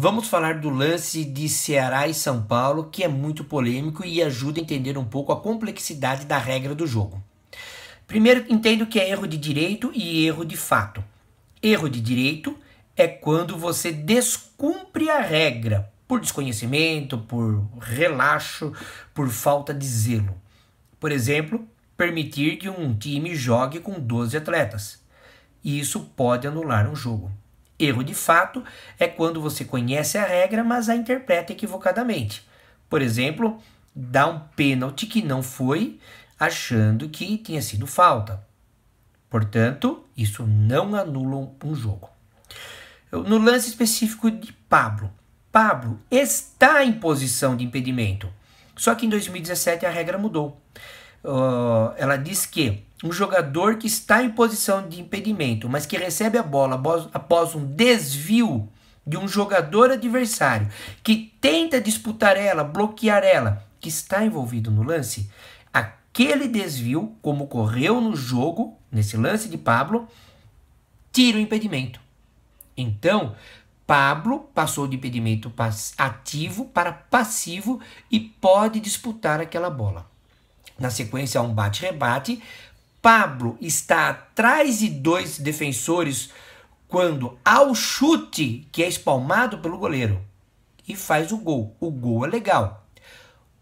Vamos falar do lance de Ceará e São Paulo, que é muito polêmico e ajuda a entender um pouco a complexidade da regra do jogo. Primeiro, entendo que é erro de direito e erro de fato. Erro de direito é quando você descumpre a regra por desconhecimento, por relaxo, por falta de zelo. Por exemplo, permitir que um time jogue com 12 atletas. Isso pode anular um jogo. Erro de fato é quando você conhece a regra, mas a interpreta equivocadamente. Por exemplo, dá um pênalti que não foi, achando que tinha sido falta. Portanto, isso não anula um jogo. No lance específico de Pablo, Pablo está em posição de impedimento. Só que em 2017 a regra mudou. Uh, ela diz que um jogador que está em posição de impedimento, mas que recebe a bola após um desvio de um jogador adversário que tenta disputar ela, bloquear ela, que está envolvido no lance, aquele desvio, como ocorreu no jogo, nesse lance de Pablo, tira o impedimento. Então, Pablo passou de impedimento ativo para passivo e pode disputar aquela bola. Na sequência, um bate-rebate. Pablo está atrás de dois defensores quando ao chute que é espalmado pelo goleiro e faz o gol. O gol é legal.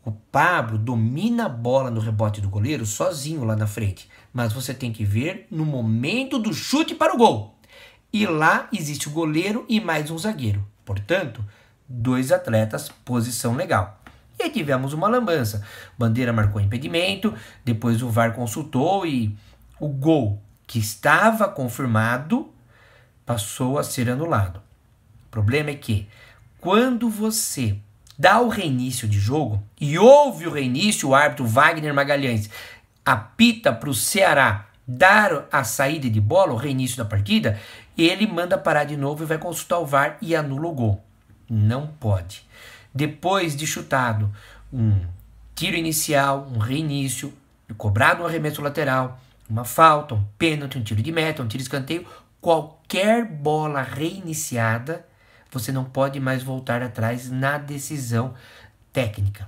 O Pablo domina a bola no rebote do goleiro sozinho lá na frente, mas você tem que ver no momento do chute para o gol. E lá existe o goleiro e mais um zagueiro. Portanto, dois atletas, posição legal. E tivemos uma lambança. Bandeira marcou impedimento, depois o VAR consultou e o gol que estava confirmado passou a ser anulado. O problema é que quando você dá o reinício de jogo e houve o reinício, o árbitro Wagner Magalhães apita para o Ceará dar a saída de bola, o reinício da partida, ele manda parar de novo e vai consultar o VAR e anula o gol. Não pode. Depois de chutado um tiro inicial, um reinício, cobrado um arremesso lateral, uma falta, um pênalti, um tiro de meta, um tiro de escanteio, qualquer bola reiniciada, você não pode mais voltar atrás na decisão técnica.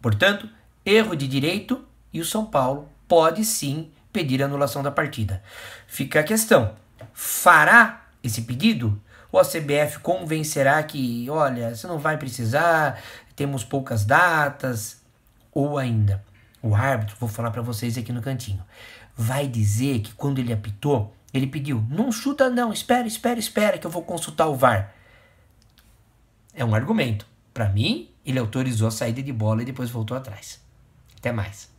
Portanto, erro de direito e o São Paulo pode sim pedir anulação da partida. Fica a questão: fará esse pedido? ou a CBF convencerá que, olha, você não vai precisar, temos poucas datas, ou ainda, o árbitro, vou falar para vocês aqui no cantinho, vai dizer que quando ele apitou, ele pediu, não chuta não, espera, espera, espera que eu vou consultar o VAR. É um argumento. Para mim, ele autorizou a saída de bola e depois voltou atrás. Até mais.